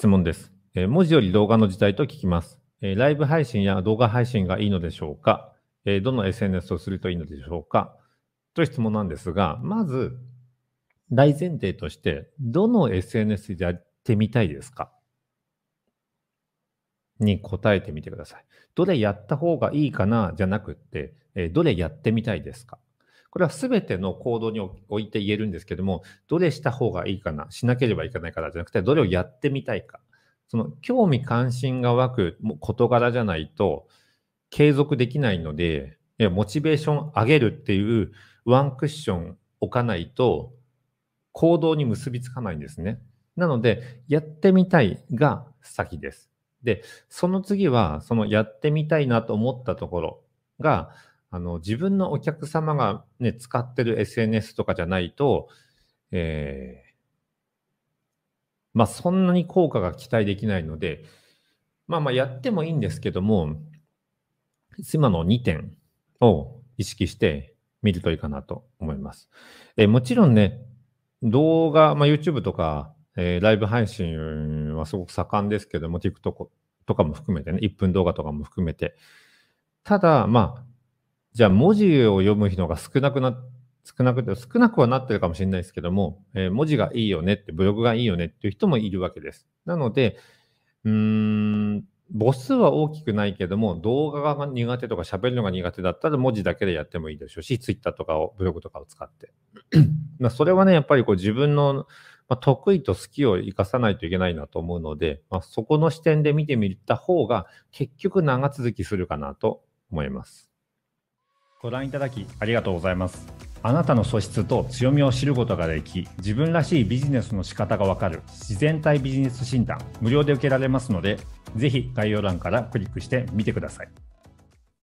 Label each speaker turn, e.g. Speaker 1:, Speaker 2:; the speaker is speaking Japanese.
Speaker 1: 質問です。えー、文字より動画の時代と聞きます。えー、ライブ配信や動画配信がいいのでしょうか、えー、どの SNS をするといいのでしょうかという質問なんですが、まず、大前提として、どの SNS でやってみたいですかに答えてみてください。どれやった方がいいかなじゃなくって、えどれやってみたいですかこれはすべての行動において言えるんですけども、どれした方がいいかな、しなければいけないからじゃなくて、どれをやってみたいか。その興味関心が湧く事柄じゃないと継続できないので、モチベーション上げるっていうワンクッション置かないと行動に結びつかないんですね。なので、やってみたいが先です。で、その次は、そのやってみたいなと思ったところが、あの自分のお客様が、ね、使ってる SNS とかじゃないと、えー、まあ、そんなに効果が期待できないので、まあまあやってもいいんですけども、今の2点を意識して見るといいかなと思います。えー、もちろんね、動画、まあ、YouTube とか、えー、ライブ配信はすごく盛んですけども、TikTok とかも含めてね、1分動画とかも含めて。ただ、まあ、じゃあ文字を読む人が少なくな、少なくて、少なくはなってるかもしれないですけども、えー、文字がいいよねって、ブログがいいよねっていう人もいるわけです。なので、うーん、母数は大きくないけども、動画が苦手とか喋るのが苦手だったら文字だけでやってもいいでしょうし、ツイッターとかを、ブログとかを使って。まあそれはね、やっぱりこう自分の、まあ、得意と好きを生かさないといけないなと思うので、まあ、そこの視点で見てみた方が結局長続きするかなと思います。ご覧いただきありがとうございます。あなたの素質と強みを知ることができ、自分らしいビジネスの仕方がわかる自然体ビジネス診断、無料で受けられますので、ぜひ概要欄からクリックしてみてください。